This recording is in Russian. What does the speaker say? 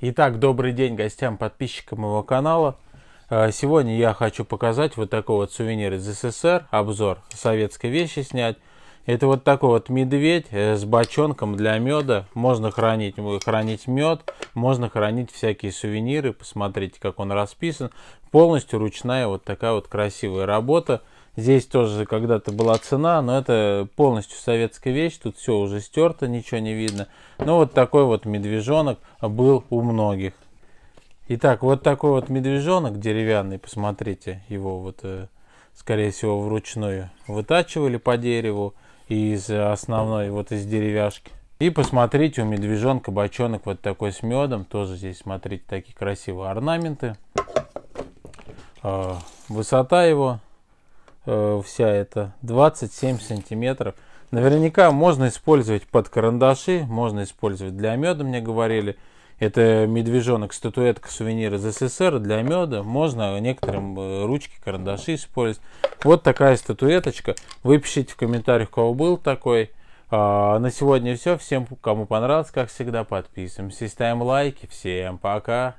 Итак, добрый день гостям, подписчикам моего канала. Э, сегодня я хочу показать вот такой вот сувенир из СССР, обзор советской вещи снять. Это вот такой вот медведь э, с бочонком для меда. Можно хранить, э, хранить мед, можно хранить всякие сувениры. Посмотрите, как он расписан. Полностью ручная вот такая вот красивая работа. Здесь тоже когда-то была цена, но это полностью советская вещь, тут все уже стерто, ничего не видно. Но вот такой вот медвежонок был у многих. Итак, вот такой вот медвежонок деревянный, посмотрите, его вот, э, скорее всего, вручную вытачивали по дереву из основной, вот из деревяшки. И посмотрите, у медвежонка бочонок вот такой с медом, тоже здесь, смотрите, такие красивые орнаменты. А, высота его э, вся эта 27 сантиметров. Наверняка можно использовать под карандаши, можно использовать для меда, мне говорили. Это медвежонок, статуэтка, сувенир из СССР для меда. Можно некоторым э, ручки, карандаши использовать. Вот такая статуэточка. Вы пишите в комментариях, кого был такой. А, на сегодня все. Всем, кому понравилось, как всегда, подписываемся, ставим лайки. Всем пока!